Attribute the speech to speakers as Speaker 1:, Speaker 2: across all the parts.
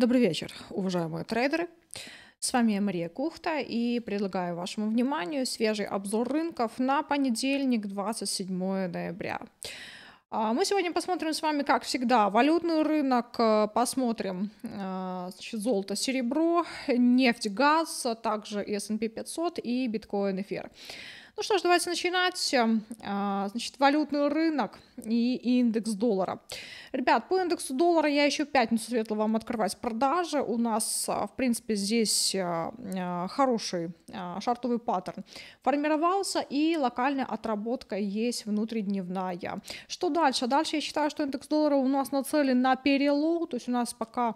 Speaker 1: Добрый вечер, уважаемые трейдеры. С вами Мария Кухта и предлагаю вашему вниманию свежий обзор рынков на понедельник, 27 ноября. А, мы сегодня посмотрим с вами, как всегда, валютный рынок, э, посмотрим э, значит, золото, серебро, нефть, газ, а также S&P 500 и биткоин эфир. Ну что ж, давайте начинать. А, значит, валютный рынок и индекс доллара. Ребят, по индексу доллара я еще в пятницу светло вам открывать продажи. У нас, а, в принципе, здесь а, хороший шартовый паттерн формировался, и локальная отработка есть внутридневная. Что дальше? Дальше я считаю, что индекс доллара у нас нацелен на перелог, то есть у нас пока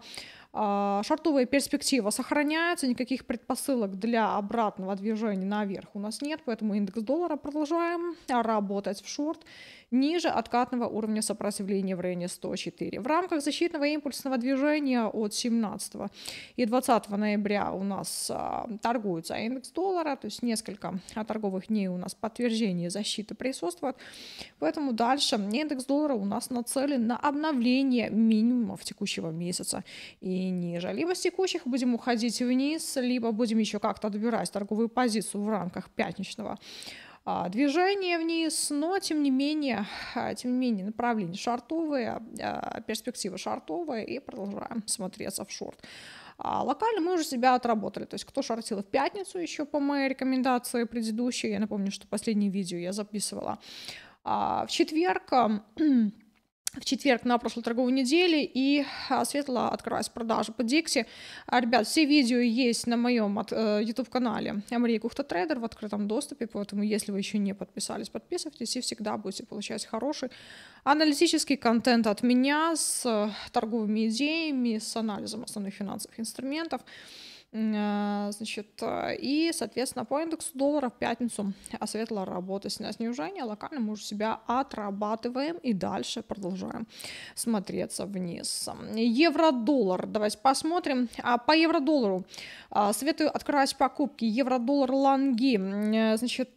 Speaker 1: а, шартовая перспектива сохраняется, никаких предпосылок для обратного движения наверх у нас нет, поэтому индекс доллара продолжаем работать в шорт ниже откатного уровня сопротивления в районе 104. В рамках защитного импульсного движения от 17 и 20 ноября у нас а, торгуется индекс доллара, то есть несколько торговых дней у нас подтверждение защиты присутствует, поэтому дальше индекс доллара у нас нацелен на обновление минимумов текущего месяца и ниже. Либо с текущих будем уходить вниз, либо будем еще как-то добирать торговую позицию в рамках пятничного а, движение вниз, но тем не менее, а, тем не менее направление шартовое, а, перспектива шартовая и продолжаем смотреться в шорт. локально мы уже себя отработали. То есть, кто шортил в пятницу еще по моей рекомендации предыдущей, я напомню, что последнее видео я записывала. в четверг в четверг на прошлой торговой неделе, и а, светло открылась продажа по дикси, а, Ребят, все видео есть на моем э, YouTube-канале Мария Кухта Трейдер в открытом доступе, поэтому если вы еще не подписались, подписывайтесь и всегда будете получать хороший аналитический контент от меня с э, торговыми идеями, с анализом основных финансовых инструментов. Э, значит, э, и, соответственно, по индексу доллара в пятницу светлая работа, снижение, локально мы уже себя отрабатываем и дальше продолжаем смотреться вниз. Евро-доллар, давайте посмотрим. А, по евро-доллару э, советую открывать покупки. Евро-доллар лонги. Значит,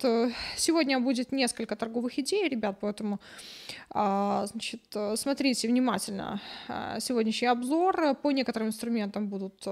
Speaker 1: сегодня будет несколько торговых идей, ребят, поэтому значит, смотрите внимательно сегодняшний обзор. По некоторым инструментам будут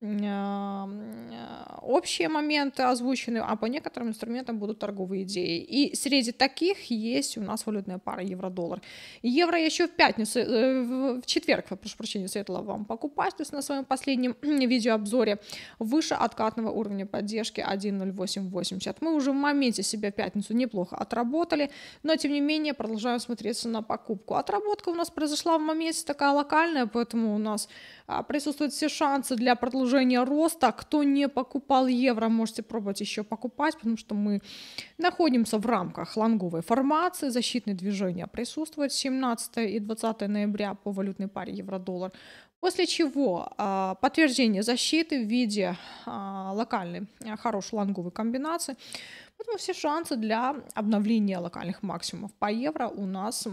Speaker 1: а, общие моменты озвучены, а по некоторым инструментам будут торговые идеи. И среди таких есть у нас валютная пара евро-доллар. Евро еще в пятницу, э, в четверг, прошу прощения, советовала вам покупать, то есть на своем последнем видеообзоре выше откатного уровня поддержки 1.0880. Мы уже в моменте себя пятницу неплохо отработали, но тем не менее продолжаем смотреться на покупку. Отработка у нас произошла в моменте такая локальная, поэтому у нас а, присутствуют все шансы для продолжения продолжение роста. А кто не покупал евро, можете пробовать еще покупать, потому что мы находимся в рамках лонговой формации. Защитные движения присутствуют 17 и 20 ноября по валютной паре евро-доллар. После чего а, подтверждение защиты в виде а, локальной а, хорошей лонговой комбинации. Поэтому все шансы для обновления локальных максимумов по евро у нас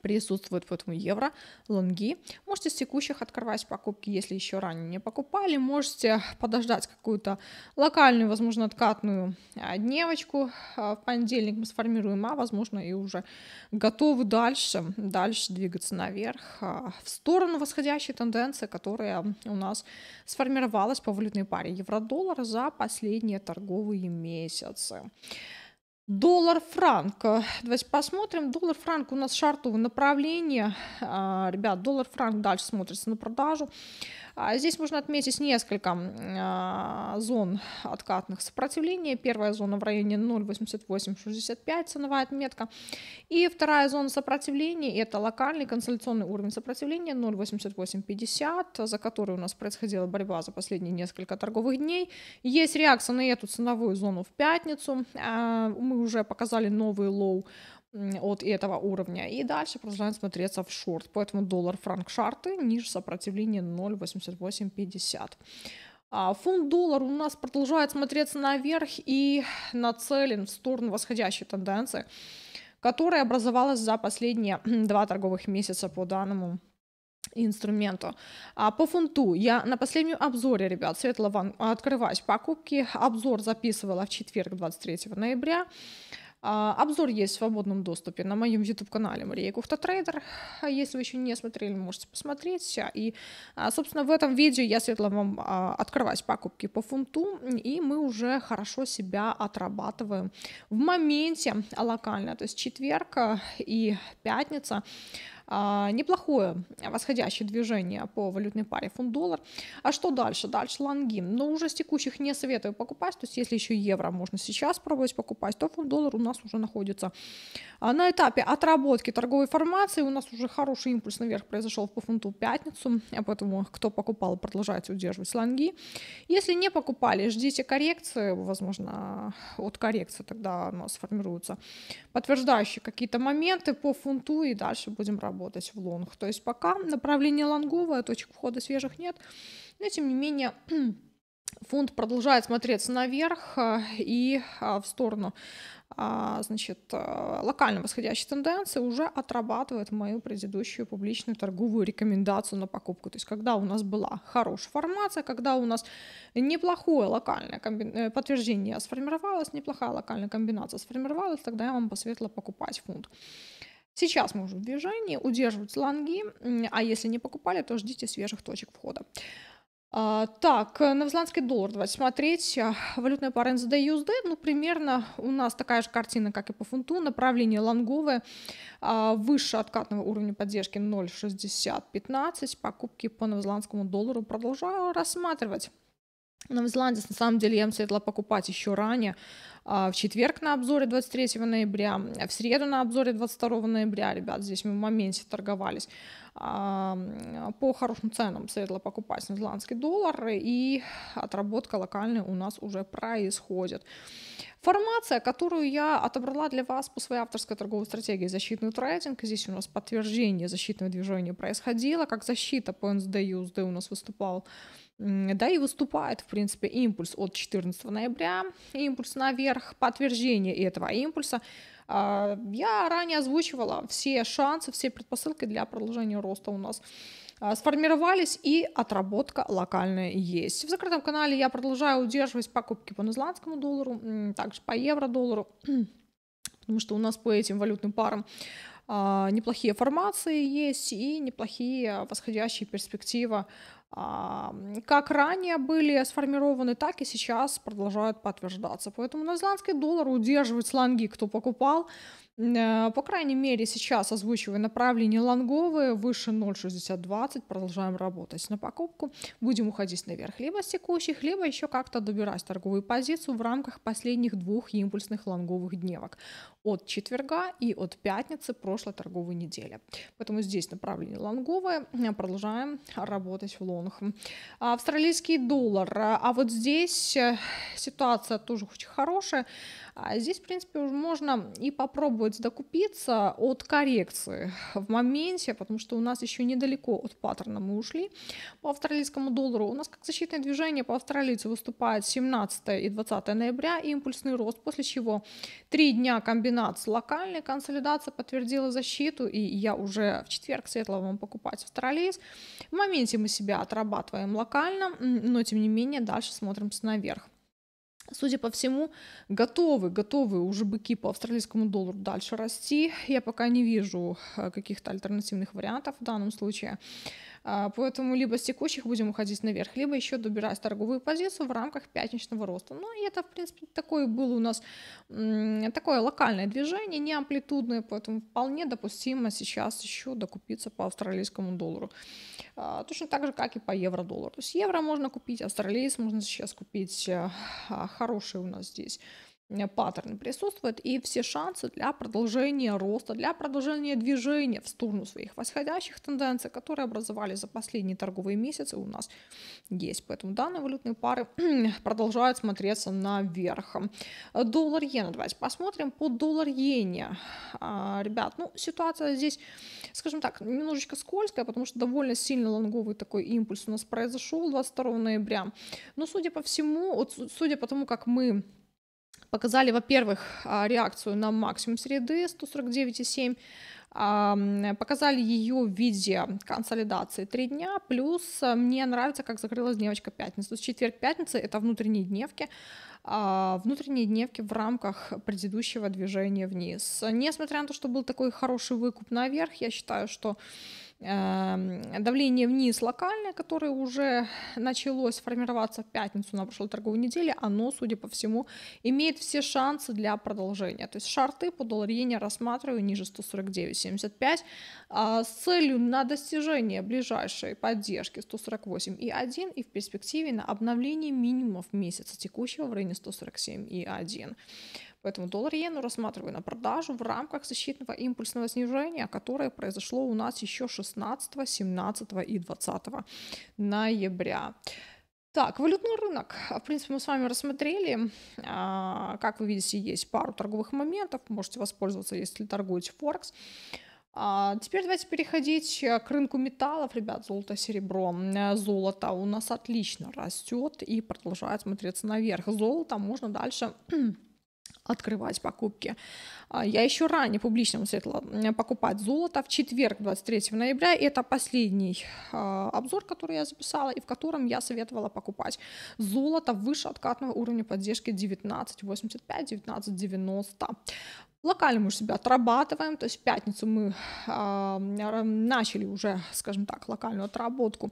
Speaker 1: присутствует, поэтому евро, лонги. Можете с текущих открывать покупки, если еще ранее не покупали. Можете подождать какую-то локальную, возможно, откатную а, дневочку. А, в понедельник мы сформируем, а возможно и уже готовы дальше, дальше двигаться наверх а, в сторону восходящей тенденции, которая у нас сформировалась по валютной паре евро-доллар за последние торговые месяцы. Доллар-франк. Давайте посмотрим. Доллар-франк у нас шартовое направление. А, ребят, доллар-франк дальше смотрится на продажу. А, здесь можно отметить несколько а, зон откатных сопротивлений. Первая зона в районе 0,8865, ценовая отметка. И вторая зона сопротивления – это локальный консолидационный уровень сопротивления 0,8850, за который у нас происходила борьба за последние несколько торговых дней. Есть реакция на эту ценовую зону в пятницу. Мы уже показали новый лоу от этого уровня. И дальше продолжаем смотреться в шорт. Поэтому доллар франк шарты ниже сопротивления 0,8850. А фунт-доллар у нас продолжает смотреться наверх и нацелен в сторону восходящей тенденции, которая образовалась за последние два торговых месяца по данному инструменту. А по фунту я на последнем обзоре, ребят, вам открывать покупки. Обзор записывала в четверг 23 ноября. А, обзор есть в свободном доступе на моем YouTube-канале Мария Кухтатрейдер. А если вы еще не смотрели, можете посмотреть. И, а, собственно, в этом видео я светла вам а, открывать покупки по фунту, и мы уже хорошо себя отрабатываем в моменте а, локально, то есть четверг а, и пятница. А, неплохое восходящее движение по валютной паре фунт-доллар. А что дальше? Дальше лонги. Но уже с текущих не советую покупать, то есть если еще евро можно сейчас пробовать покупать, то фунт-доллар у нас уже находится а, на этапе отработки торговой формации. У нас уже хороший импульс наверх произошел по фунту в пятницу, поэтому кто покупал, продолжайте удерживать лонги. Если не покупали, ждите коррекции, возможно, от коррекции тогда оно сформируется. Подтверждающие какие-то моменты по фунту и дальше будем работать работать в лонг. То есть пока направление лонговое, точек входа свежих нет, но тем не менее фонд продолжает смотреться наверх э, и э, в сторону э, значит, локально восходящей тенденции уже отрабатывает мою предыдущую публичную торговую рекомендацию на покупку. То есть, когда у нас была хорошая формация, когда у нас неплохое локальное комби... подтверждение сформировалось, неплохая локальная комбинация сформировалась, тогда я вам посоветовала покупать фунт. Сейчас мы уже в движении, удерживают лонги, а если не покупали, то ждите свежих точек входа. А, так, э, новозеландский доллар, давайте смотреть. А, валютная пара NZD USD, ну, примерно у нас такая же картина, как и по фунту. Направление лонговое а, выше откатного уровня поддержки 0,6015. Покупки по новозеландскому доллару продолжаю рассматривать. Новозеландец, ну, на самом деле, я им советовала покупать еще ранее, а, в четверг на обзоре 23 ноября, в среду на обзоре 22 ноября, ребят, здесь мы в моменте торговались а, по хорошим ценам советовала покупать новозеландский доллар, и отработка локальная у нас уже происходит. Формация, которую я отобрала для вас по своей авторской торговой стратегии защитный трейдинг, здесь у нас подтверждение защитного движения происходило, как защита по NSD USD у нас выступал да, и выступает, в принципе, импульс от 14 ноября, импульс наверх, подтверждение этого импульса. А, я ранее озвучивала все шансы, все предпосылки для продолжения роста у нас а, сформировались и отработка локальная есть. В закрытом канале я продолжаю удерживать покупки по низландскому доллару, также по евро-доллару, потому что у нас по этим валютным парам а, неплохие формации есть и неплохие восходящие перспективы как ранее были сформированы, так и сейчас продолжают подтверждаться. Поэтому на доллар удерживает сланги, кто покупал. Э, по крайней мере, сейчас озвучиваю направление лонговые выше 0,6020. Продолжаем работать на покупку. Будем уходить наверх либо с текущих, либо еще как-то добирать торговую позицию в рамках последних двух импульсных лонговых дневок от четверга и от пятницы прошлой торговой недели. Поэтому здесь направление лонговое. Продолжаем работать в лонг. Австралийский доллар. А вот здесь э, ситуация тоже очень хорошая. А здесь, в принципе, уже можно и попробовать докупиться от коррекции в моменте, потому что у нас еще недалеко от паттерна мы ушли по австралийскому доллару. У нас как защитное движение по австралийцу выступает 17 и 20 ноября, и импульсный рост, после чего три дня комбинации комбинаций. Локальная консолидация подтвердила защиту, и я уже в четверг светлого вам покупать австралиец. В моменте мы себя отрабатываем локально, но тем не менее дальше смотримся наверх. Судя по всему, готовы, готовы уже быки по австралийскому доллару дальше расти. Я пока не вижу э, каких-то альтернативных вариантов в данном случае. А, поэтому либо с текущих будем уходить наверх, либо еще добирать торговую позицию в рамках пятничного роста. Но ну, это, в принципе, такое было у нас такое локальное движение, не амплитудное, поэтому вполне допустимо сейчас еще докупиться по австралийскому доллару. А, точно так же, как и по евро-доллару. То есть евро можно купить, австралиец можно сейчас купить. А, хороший у нас здесь Э, паттерн присутствует и все шансы для продолжения роста, для продолжения движения в сторону своих восходящих тенденций, которые образовались за последние торговые месяцы, у нас есть. Поэтому данные валютные пары продолжают смотреться наверх. Доллар иена. Давайте посмотрим по доллар иене. А, ребят, ну ситуация здесь, скажем так, немножечко скользкая, потому что довольно сильный лонговый такой импульс у нас произошел 22 ноября. Но судя по всему, вот судя по тому, как мы показали, во-первых, а, реакцию на максимум среды 149,7, показали ее в виде консолидации 3 дня, плюс а, мне нравится, как закрылась дневочка пятница. То есть четверг-пятница — это внутренние дневки, а, внутренние дневки в рамках предыдущего движения вниз. Несмотря на то, что был такой хороший выкуп наверх, я считаю, что Эм, давление вниз локальное, которое уже началось формироваться в пятницу на прошлой торговой неделе, оно, судя по всему, имеет все шансы для продолжения. То есть шарты по доллару иене рассматриваю ниже 149,75 а с целью на достижение ближайшей поддержки 148,1 и в перспективе на обновление минимумов месяца текущего в районе 147,1. Поэтому доллар иену рассматриваю на продажу в рамках защитного импульсного снижения, которое произошло у нас еще 16, 17 и 20 ноября. Так, валютный рынок. В принципе, мы с вами рассмотрели. А, как вы видите, есть пару торговых моментов. Можете воспользоваться, если торгуете Форекс. А, теперь давайте переходить к рынку металлов, ребят, золото, серебро. Э, золото у нас отлично растет и продолжает смотреться наверх. Золото можно дальше открывать покупки. А, я еще ранее публично советовала покупать золото в четверг, 23 ноября. Это последний а, обзор, который я записала, и в котором я советовала покупать золото выше откатного уровня поддержки 19,85-19,90. Локально мы уже себя отрабатываем, то есть в пятницу мы э, начали уже, скажем так, локальную отработку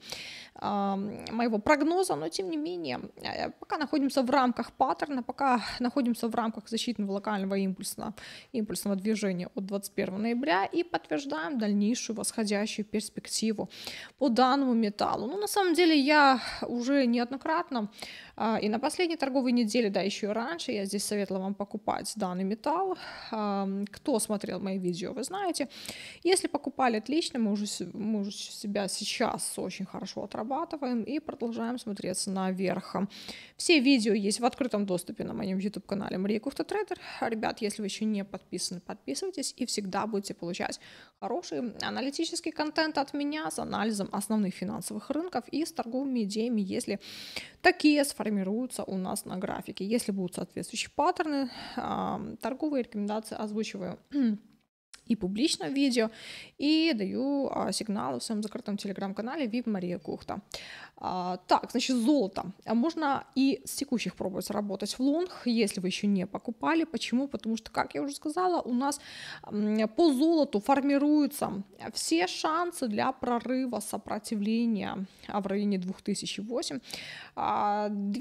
Speaker 1: э, моего прогноза, но тем не менее, э, пока находимся в рамках паттерна, пока находимся в рамках защитного локального импульсного, импульсного движения от 21 ноября и подтверждаем дальнейшую восходящую перспективу по данному металлу. Ну, на самом деле, я уже неоднократно а, и на последней торговой неделе, да, еще и раньше, я здесь советовала вам покупать данный металл. Кто смотрел мои видео, вы знаете. Если покупали, отлично, мы уже, мы уже себя сейчас очень хорошо отрабатываем и продолжаем смотреться наверх. Все видео есть в открытом доступе на моем YouTube-канале Мария Кухта-трейдер. Ребят, если вы еще не подписаны, подписывайтесь и всегда будете получать хороший аналитический контент от меня с анализом основных финансовых рынков и с торговыми идеями, если такие сформированы формируются у нас на графике. Если будут соответствующие паттерны, торговые рекомендации озвучиваю и публічно видео и даю а, сигналы в своєму закритому телеграм канале VIP Мария Кухта. А, так, значит, золото. А можно и с текущих пробовать работать в лонг, если вы еще не покупали. Почему? Потому что, как я уже сказала, у нас по золоту формируются все шансы для прорыва сопротивления а, в районе 2008. 2000 а, –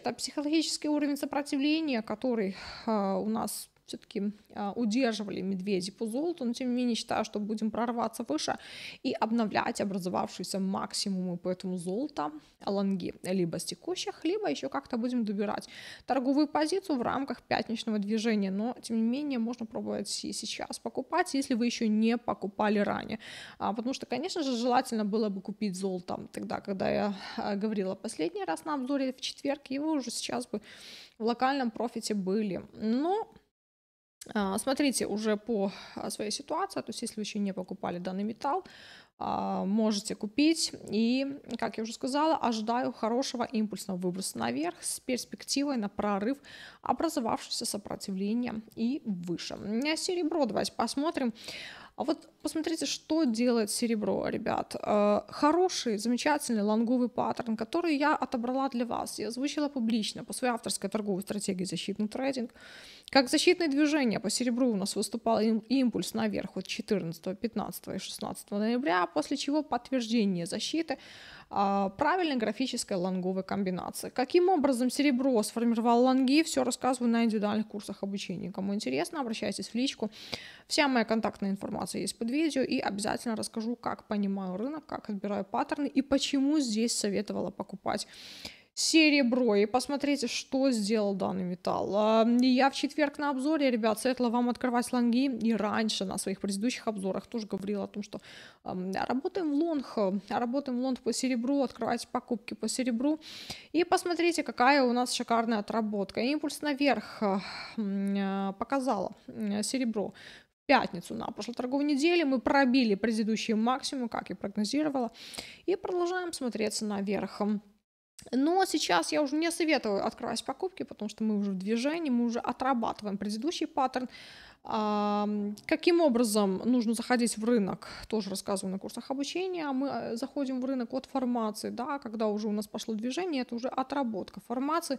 Speaker 1: это психологический уровень сопротивления, который у нас все-таки а, удерживали медведи по золоту, но тем не менее считаю, что будем прорваться выше и обновлять образовавшиеся максимумы по этому золота лонги либо с текущих, либо еще как-то будем добирать торговую позицию в рамках пятничного движения, но тем не менее можно пробовать и сейчас покупать, если вы еще не покупали ранее, а, потому что, конечно же, желательно было бы купить золото тогда, когда я а, говорила последний раз на обзоре в четверг, его уже сейчас бы в локальном профите были, но а, смотрите, уже по а, своей ситуации, то есть если вы еще не покупали данный металл, а, можете купить. И, как я уже сказала, ожидаю хорошего импульсного выброса наверх с перспективой на прорыв образовавшегося сопротивления и выше. Серебро давайте посмотрим. А вот посмотрите, что делает серебро, ребят. Э, хороший, замечательный лонговый паттерн, который я отобрала для вас Я озвучила публично по своей авторской торговой стратегии «Защитный трейдинг». Как защитное движение по серебру у нас выступал импульс наверх от 14, 15 и 16 ноября, после чего подтверждение защиты а, правильной графической лонговой комбинации. Каким образом серебро сформировал лонги, все рассказываю на индивидуальных курсах обучения. Кому интересно, обращайтесь в личку. Вся моя контактная информация есть под видео и обязательно расскажу, как понимаю рынок, как отбираю паттерны и почему здесь советовала покупать серебро и посмотрите, что сделал данный металл. А, я в четверг на обзоре, ребят, советовала вам открывать лонги и раньше на своих предыдущих обзорах тоже говорила о том, что работаем в лонг, работаем в лонг по серебру, открывайте покупки по серебру и посмотрите, какая у нас шикарная отработка. Импульс наверх а, а, показала серебро пятницу на прошлой торговой неделе мы пробили предыдущие максимумы, как и прогнозировала, и продолжаем смотреться наверх. Но сейчас я уже не советую открывать покупки, потому что мы уже в движении, мы уже отрабатываем предыдущий паттерн. Каким образом нужно заходить в рынок? Тоже рассказываю на курсах обучения. Мы э, заходим в рынок от формации, да, когда уже у нас пошло движение, это уже отработка формации.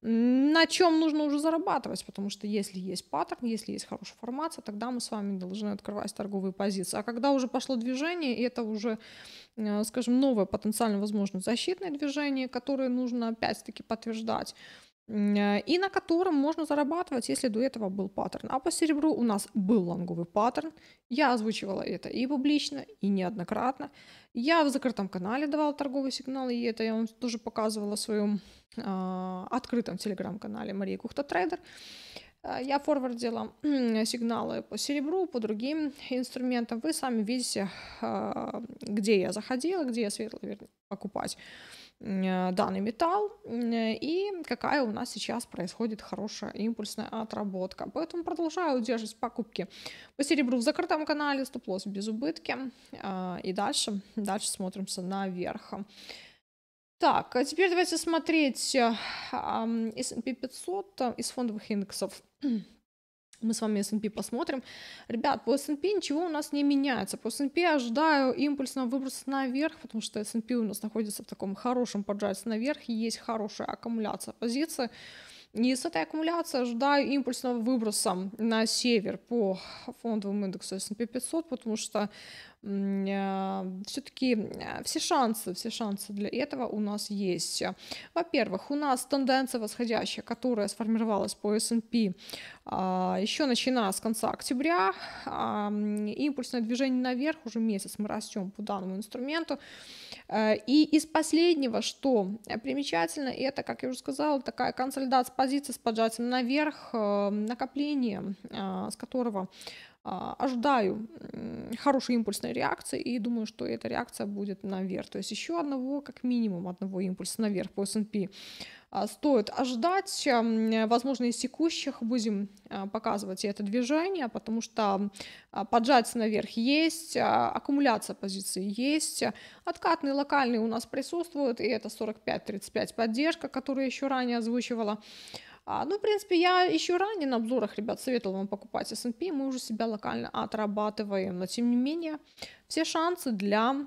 Speaker 1: На чем нужно уже зарабатывать? Потому что если есть паттерн, если есть хорошая формация, тогда мы с вами должны открывать торговые позиции. А когда уже пошло движение, это уже, э, скажем, новое потенциально возможно защитное движение, которое нужно опять-таки подтверждать. Э, и на котором можно зарабатывать, если до этого был паттерн. А по серебру у нас был лонговый паттерн. Я озвучивала это и публично, и неоднократно. Я в закрытом канале давала торговый сигнал, и это я вам тоже показывала в своем э, открытом телеграм-канале Мария Кухта Трейдер. Э, я форвардила сигналы по серебру, по другим инструментам. Вы сами видите, а, где я заходила, где я светло покупать. Э, данный металл э, и какая у нас сейчас происходит хорошая импульсная отработка. Поэтому продолжаю удерживать покупки по серебру в закрытом канале, стоп-лосс без убытки. А, и дальше, дальше смотримся наверх. Так, а теперь давайте смотреть э, S&P 500 из фондовых индексов мы с вами S&P посмотрим. Ребят, по S&P ничего у нас не меняется. По S&P ожидаю импульсного выброса наверх, потому что S&P у нас находится в таком хорошем поджатии наверх, и есть хорошая аккумуляция позиции, И с этой аккумуляцией ожидаю импульсного выброса на север по фондовому индексу S&P 500, потому что а, все-таки а, все шансы, все шансы для этого у нас есть. Во-первых, у нас тенденция восходящая, которая сформировалась по S&P а, еще начиная с конца октября, импульсное движение наверх, уже месяц мы растем по данному инструменту. И из последнего, что примечательно, это, как я уже сказала, такая консолидация позиции с поджатием наверх, накопление, с которого а, ожидаю хорошей импульсной реакции и думаю, что эта реакция будет наверх. То есть еще одного, как минимум, одного импульса наверх по S&P а, стоит ожидать. Возможно, из текущих будем а, показывать это движение, потому что поджатие наверх есть, аккумуляция позиции есть, откатные локальные у нас присутствуют, и это 45-35 поддержка, которую я еще ранее озвучивала. А, ну, в принципе, я еще ранее на обзорах, ребят, советовал вам покупать S&P, мы уже себя локально отрабатываем, но тем не менее все шансы для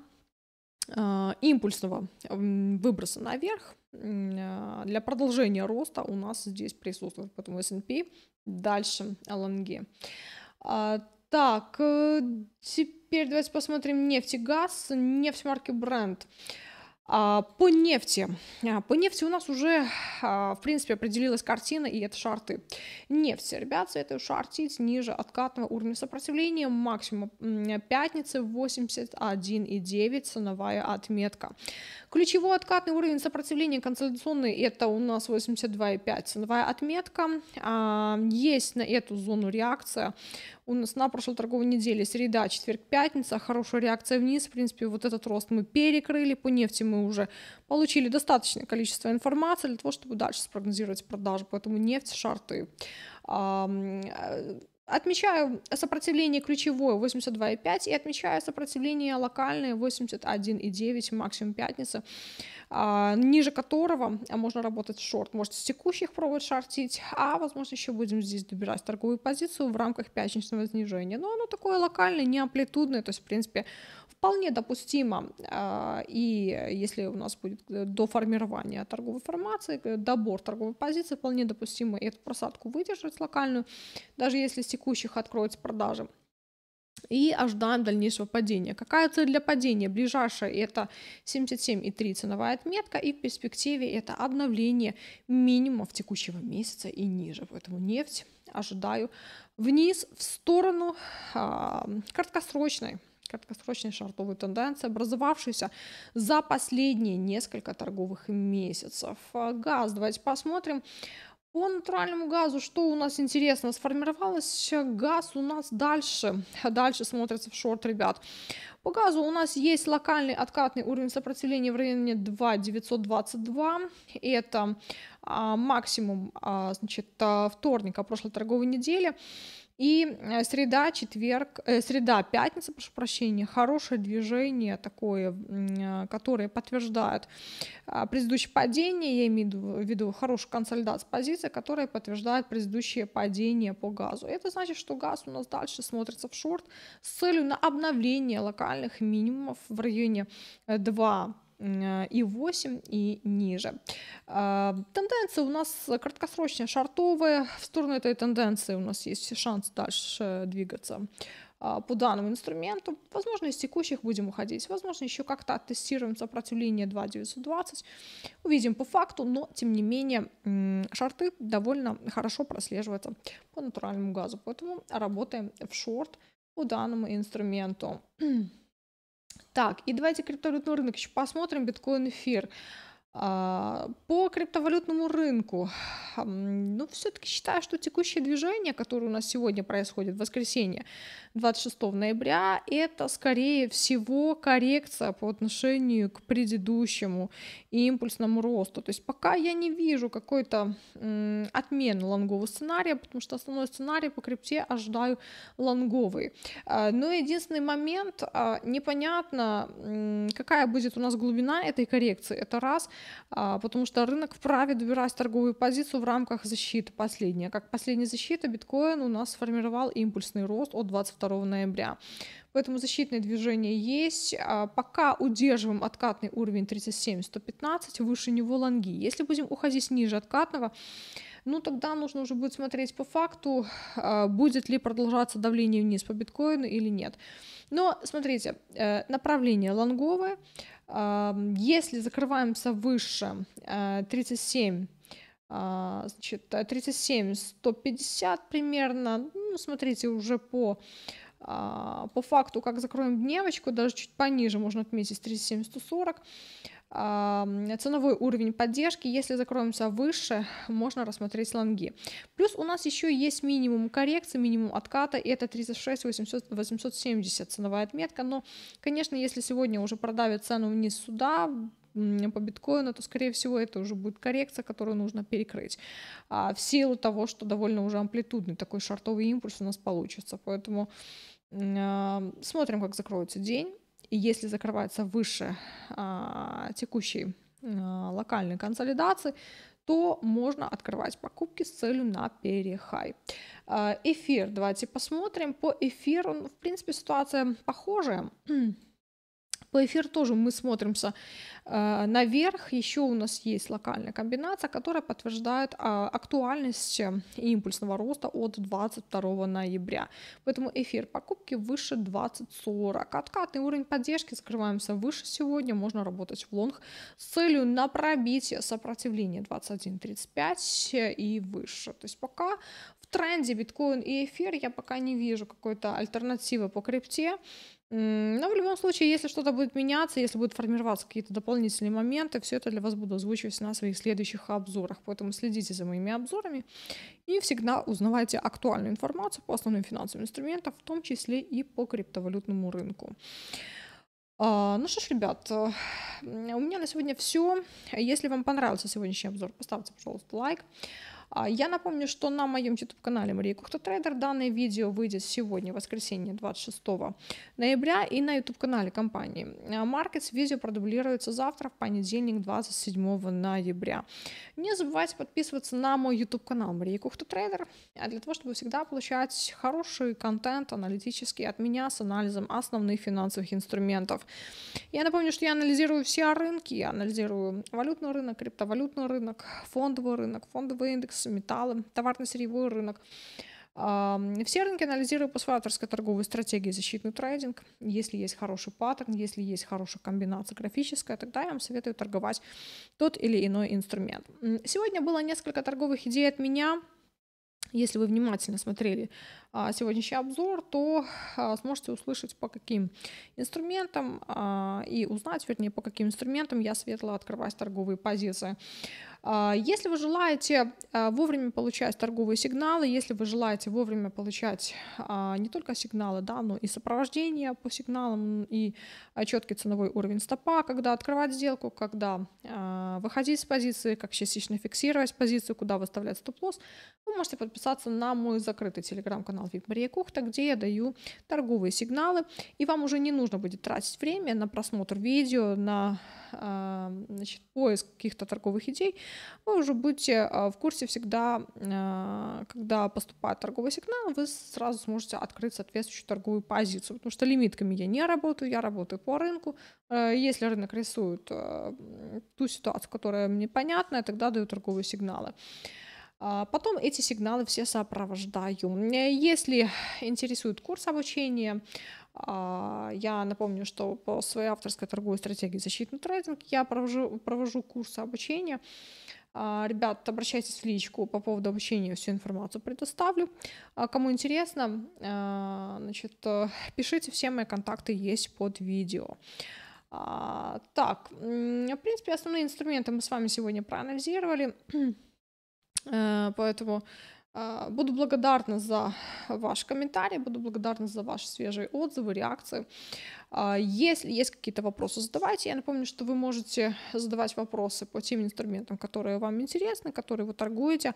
Speaker 1: э, импульсного выброса наверх э, для продолжения роста у нас здесь присутствует, поэтому S&P, дальше LNG. А, так, э, теперь давайте посмотрим нефть и газ, нефть марки Brent. Э, а, по нефти. А, по нефти у нас уже, а, в принципе, определилась картина, и это шарты. Нефть, ребят, советую шартить ниже откатного уровня сопротивления, максимум пятницы 81,9, ценовая отметка. Ключевой откатный уровень сопротивления консолидационный, это у нас 82,5, ценовая отметка. Есть на эту зону реакция у нас на прошлой торговой неделе среда, четверг, пятница, хорошая реакция вниз, в принципе, вот этот рост мы перекрыли, по нефти мы уже получили достаточное количество информации для того, чтобы дальше спрогнозировать продажи, поэтому нефть, шарты. Э, отмечаю сопротивление ключевое 82,5 и отмечаю сопротивление локальное 81,9, максимум пятница. А, ниже которого можно работать шорт. Можете с текущих пробовать шортить, а, возможно, еще будем здесь добирать торговую позицию в рамках пятничного снижения. Но оно такое локальное, не амплитудное, то есть, в принципе, вполне допустимо. А, и если у нас будет э, до формирования торговой формации, э, добор торговой позиции, вполне допустимо эту просадку выдержать локальную, даже если с текущих откроется продажи и ожидаем дальнейшего падения. Какая цель для падения? Ближайшая это 77,3 ценовая отметка, и в перспективе это обновление минимума в текущего месяца и ниже. Поэтому нефть ожидаю вниз в сторону а, краткосрочной краткосрочной шартовой тенденции, образовавшейся за последние несколько торговых месяцев. Газ, давайте посмотрим. По натуральному газу, что у нас интересно, сформировался газ у нас дальше, дальше смотрится в шорт, ребят. По газу у нас есть локальный откатный уровень сопротивления в районе 2,922, это а, максимум а, значит, а, вторника прошлой торговой недели. И э, среда, четверг, э, среда, пятница, прошу прощения, хорошее движение такое, э, которое подтверждает предыдущее падение, я имею в виду хорошую консолидацию позиции, которая подтверждает предыдущее падение по газу. Это значит, что газ у нас дальше смотрится в шорт с целью на обновление локальных минимумов в районе 2 э, Э, и 8 и ниже. А, тенденция у нас краткосрочная, шартовые. В сторону этой тенденции у нас есть шанс дальше двигаться а, по данному инструменту. Возможно, из текущих будем уходить. Возможно, еще как-то оттестируем сопротивление 2920. Увидим по факту, но, тем не менее, шорты довольно хорошо прослеживаются по натуральному газу. Поэтому работаем в шорт по данному инструменту. Так, и давайте, крипторынок, посмотрим биткоин эфир. А, по криптовалютному рынку, ну, все-таки считаю, что текущее движение, которое у нас сегодня происходит в воскресенье, 26 ноября, это, скорее всего, коррекция по отношению к предыдущему импульсному росту. То есть пока я не вижу какой-то м- отмены лонгового сценария, потому что основной сценарий по крипте ожидаю лонговый. А, но единственный момент, а, непонятно, какая будет у нас глубина этой коррекции, это раз – а, потому что рынок вправе добирать торговую позицию в рамках защиты Последняя, Как последняя защита, биткоин у нас сформировал импульсный рост от 22 ноября. Поэтому защитное движение есть. А, пока удерживаем откатный уровень 37-115, выше него лонги. Если будем уходить ниже откатного, ну тогда нужно уже будет смотреть по факту, а, будет ли продолжаться давление вниз по биткоину или нет. Но смотрите, э, направление лонговое, если закрываемся выше 37, э, а, значит, 37, э, 150 примерно, ну, смотрите, уже по а, по факту, как закроем дневочку, даже чуть пониже можно отметить 37, 140, ценовой уровень поддержки. Если закроемся выше, можно рассмотреть лонги. Плюс у нас еще есть минимум коррекции, минимум отката, и это 36 870 ценовая отметка. Но, конечно, если сегодня уже продавят цену вниз сюда, по биткоину, то, скорее всего, это уже будет коррекция, которую нужно перекрыть. А в силу того, что довольно уже амплитудный такой шортовый импульс у нас получится. Поэтому э, смотрим, как закроется день. И если закрывается выше а, текущей а, локальной консолидации, то можно открывать покупки с целью на перехай. А, эфир, давайте посмотрим. По эфиру, ну, в принципе, ситуация похожая. По эфир тоже мы смотримся э, наверх. Еще у нас есть локальная комбинация, которая подтверждает а, э, актуальность импульсного роста от 22 ноября. Поэтому эфир покупки выше 20.40. Откатный уровень поддержки закрываемся выше сегодня. Можно работать в лонг с целью на пробитие сопротивления 21.35 и выше. То есть пока в тренде биткоин и эфир я пока не вижу какой-то альтернативы по крипте. М, Но в любом случае, если что-то будет меняться, если будут формироваться какие-то дополнительные моменты, все это для вас буду озвучивать на своих следующих обзорах. Поэтому следите за моими обзорами и всегда узнавайте актуальную информацию по основным финансовым инструментам, в том числе и по криптовалютному рынку. А, ну что ж, ребят, э, у меня на сегодня все. Если вам понравился сегодняшний обзор, поставьте, пожалуйста, лайк. А, я напомню, что на моем YouTube-канале Мария Кухта Трейдер данное видео выйдет сегодня, воскресенье, 26 ноября, и на YouTube-канале компании Markets а, видео продублируется завтра, в понедельник, 27 ноября. Не забывайте подписываться на мой YouTube-канал Мария Кухта Трейдер, а для того, чтобы всегда получать хороший контент аналитический от меня с анализом основных финансовых инструментов. Я напомню, что я анализирую все рынки, я анализирую валютный рынок, криптовалютный рынок, фондовый рынок, фондовый индекс, с металлом, товарно-сырьевой рынок. Все рынки анализирую по своей торговой стратегии защитный трейдинг. Если есть хороший паттерн, если есть хорошая комбинация графическая, тогда я вам советую торговать тот или иной инструмент. Сегодня было несколько торговых идей от меня. Если вы внимательно смотрели а, сегодняшний обзор, то а, сможете услышать, по каким инструментам а, и узнать, вернее, по каким инструментам я светло открываюсь торговые позиции. Если вы желаете вовремя получать торговые сигналы, если вы желаете вовремя получать не только сигналы, да, но и сопровождение по сигналам, и четкий ценовой уровень стопа, когда открывать сделку, когда выходить с позиции, как частично фиксировать позицию, куда выставлять стоп-лосс, вы можете подписаться на мой закрытый телеграм-канал канал VIP Мария Кухта, где я даю торговые сигналы, и вам уже не нужно будет тратить время на просмотр видео, на а, значит, поиск каких-то торговых идей. Вы уже будете а, в курсе всегда, а, когда поступает торговый сигнал, вы сразу сможете открыть соответствующую торговую позицию, потому что лимитками я не работаю, я работаю по рынку. Э, если рынок рисует э, ту ситуацию, которая мне понятна, тогда даю торговые сигналы. А, потом эти сигналы все сопровождаю. Если интересует курс обучения, а, я напомню, что по своей авторской торговой стратегии защитный трейдинг я провожу, провожу курсы обучения. А, ребят, обращайтесь в личку по поводу обучения, всю информацию предоставлю. Кому интересно, значит, пишите, все мои контакты есть под видео. Так, в принципе, основные инструменты мы с вами сегодня проанализировали. Э, поэтому э, буду благодарна за ваш комментарий, буду благодарна за ваши свежие отзывы, реакции. А, если есть какие-то вопросы, задавайте. Я напомню, что вы можете задавать вопросы по тем инструментам, которые вам интересны, которые вы торгуете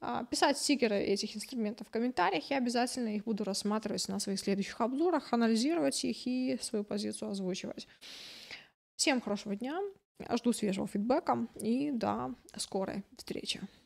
Speaker 1: а, писать стикеры этих инструментов в комментариях. Я обязательно их буду рассматривать на своих следующих обзорах, анализировать их и свою позицию озвучивать. Всем хорошего дня, жду свежего фидбэка и до скорой встречи.